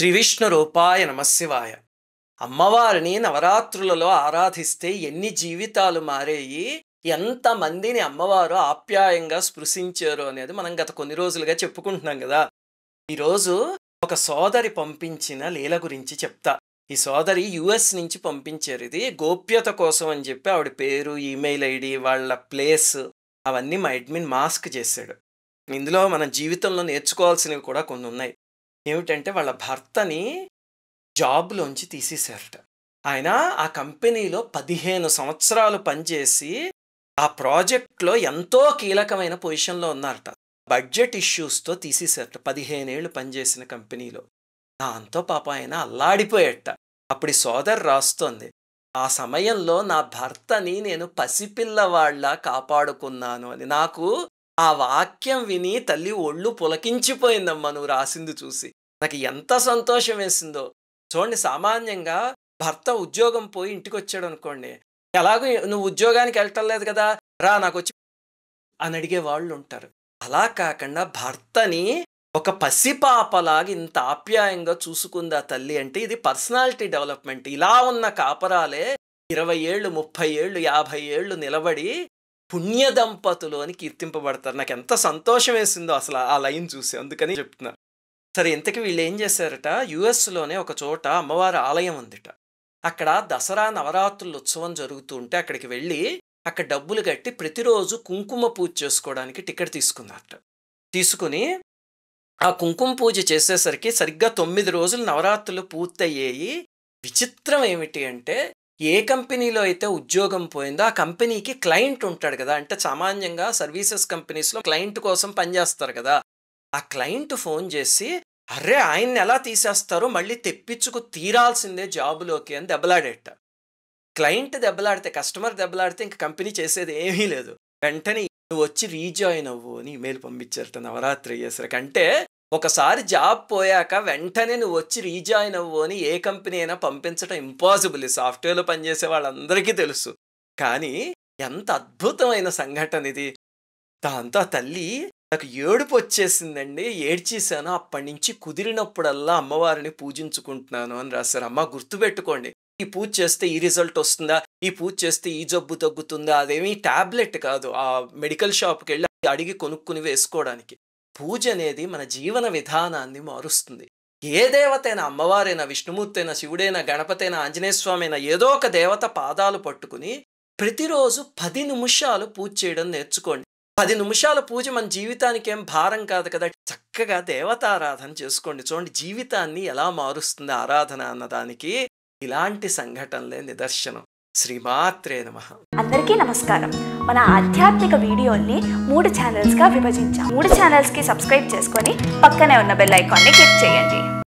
శ్రీ విష్ణు రూపాయ నమశివాయ అమ్మవారిని నవరాత్రులలో ఆరాధిస్తే ఎన్ని జీవితాలు మారేయి ఎంతమందిని అమ్మవారు ఆప్యాయంగా స్పృశించారు అనేది మనం గత కొన్ని రోజులుగా చెప్పుకుంటున్నాం కదా ఈరోజు ఒక సోదరి పంపించిన లీల గురించి చెప్తా ఈ సోదరి యుఎస్ నుంచి పంపించారు ఇది గోప్యత కోసం అని చెప్పి ఆవిడ పేరు ఈమెయిల్ ఐడి వాళ్ళ ప్లేస్ అవన్నీ మా అడ్మిన్ మాస్క్ చేశాడు ఇందులో మన జీవితంలో నేర్చుకోవాల్సినవి కూడా కొన్ని ఉన్నాయి ఏమిటంటే వాళ్ళ భర్తని జాబ్లోంచి తీసేశారట ఆయన ఆ కంపెనీలో పదిహేను సంవత్సరాలు పనిచేసి ఆ ప్రాజెక్ట్లో ఎంతో కీలకమైన పొజిషన్లో ఉన్నారట బడ్జెట్ ఇష్యూస్తో తీసేశారట పదిహేనేళ్ళు పనిచేసిన కంపెనీలో దాంతో పాప ఆయన అల్లాడిపోయేట అప్పుడు సోదరు రాస్తోంది ఆ సమయంలో నా భర్తని నేను పసిపిల్లవాళ్ళ కాపాడుకున్నాను అని నాకు ఆ వాక్యం విని తల్లి ఒళ్ళు పులకించిపోయిందమ్మా నువ్వు రాసింది చూసి నాకు ఎంత సంతోషం వేసిందో చూడండి సామాన్యంగా భర్త ఉద్యోగం పోయి ఇంటికి వచ్చాడు అనుకోండి ఎలాగో నువ్వు ఉద్యోగానికి వెళ్ళటం లేదు కదా రా నాకు వచ్చి అని అడిగే వాళ్ళు ఉంటారు అలా కాకుండా భర్తని ఒక పసిపాపలాగా ఇంత ఆప్యాయంగా చూసుకుంది ఆ తల్లి అంటే ఇది పర్సనాలిటీ డెవలప్మెంట్ ఇలా ఉన్న కాపరాలే ఇరవై ఏళ్ళు ముప్పై ఏళ్ళు యాభై ఏళ్ళు నిలబడి పుణ్య దంపతులు అని కీర్తింపబడతారు నాకు ఎంత సంతోషం వేసిందో అసలు ఆ లైన్ చూసి అందుకని చెప్తున్నా సరే ఇంతకీ వీళ్ళు ఏం చేశారట యుఎస్లోనే ఒక చోట అమ్మవారి ఆలయం ఉందిట అక్కడ దసరా నవరాత్రుల ఉత్సవం జరుగుతూ ఉంటే అక్కడికి వెళ్ళి అక్కడ డబ్బులు కట్టి ప్రతిరోజు కుంకుమ పూజ చేసుకోవడానికి టికెట్ తీసుకున్నారట తీసుకుని ఆ కుంకుమ పూజ చేసేసరికి సరిగ్గా తొమ్మిది రోజులు నవరాత్రులు పూర్తయ్యేయి విచిత్రం ఏమిటి అంటే ఏ కంపెనీలో అయితే ఉద్యోగం పోయిందో ఆ కంపెనీకి క్లయింట్ ఉంటాడు కదా అంటే సామాన్యంగా సర్వీసెస్ కంపెనీస్లో క్లయింట్ కోసం పనిచేస్తారు కదా ఆ క్లయింట్ ఫోన్ చేసి అరే ఆయన్ని ఎలా తీసేస్తారో మళ్ళీ తెప్పించుకు తీరాల్సిందే జాబులోకి అని దెబ్బలాడేట క్లయింట్ దెబ్బలాడితే కస్టమర్ దెబ్బలాడితే ఇంక కంపెనీ చేసేది ఏమీ లేదు వెంటనే నువ్వు వచ్చి రీజాయిన్ అవ్వు అని ఈమెయిల్ పంపించారు నవరాత్రి అయ్యేసరికి అంటే ఒకసారి జాబ్ పోయాక వెంటనే నువ్వు వచ్చి రీజాయిన్ అవ్వు అని ఏ కంపెనీ అయినా పంపించడం ఇంపాసిబుల్ ఈ సాఫ్ట్వేర్లో పనిచేసే వాళ్ళందరికీ తెలుసు కానీ ఎంత అద్భుతమైన సంఘటన ఇది దాంతో ఆ తల్లి నాకు ఏడుపు వచ్చేసిందండి ఏడ్చేశాను అప్పటి నుంచి కుదిరినప్పుడల్లా అమ్మవారిని పూజించుకుంటున్నాను అని రాశారు అమ్మ గుర్తుపెట్టుకోండి ఈ పూజ చేస్తే ఈ రిజల్ట్ వస్తుందా ఈ పూజ చేస్తే ఈ జబ్బు తగ్గుతుందా అదేమీ టాబ్లెట్ కాదు ఆ మెడికల్ షాప్కి వెళ్ళి అడిగి కొనుక్కుని వేసుకోవడానికి పూజ అనేది మన జీవన విధానాన్ని మారుస్తుంది ఏ దేవతైనా అమ్మవారైనా విష్ణుమూర్తైనా శివుడైనా గణపతైనా ఆంజనేయస్వామైనా ఏదో ఒక దేవత పాదాలు పట్టుకుని ప్రతిరోజు పది నిమిషాలు పూజ చేయడం నేర్చుకోండి పది నిమిషాల పూజ మన జీవితానికి ఏం భారం కాదు కదా చక్కగా దేవతారాధన చేసుకోండి చూడండి జీవితాన్ని ఎలా మారుస్తుంది ఆరాధన అన్నదానికి ఇలాంటి సంఘటనలే నిదర్శనం శ్రీమాత్రే నమ అందరికీ నమస్కారం మన ఆధ్యాత్మిక వీడియోల్ని మూడు ఛానల్స్గా విభజించాం మూడు ఛానల్స్కి సబ్స్క్రైబ్ చేసుకొని పక్కనే ఉన్న బెల్ ఐకాన్ని క్లిక్ చేయండి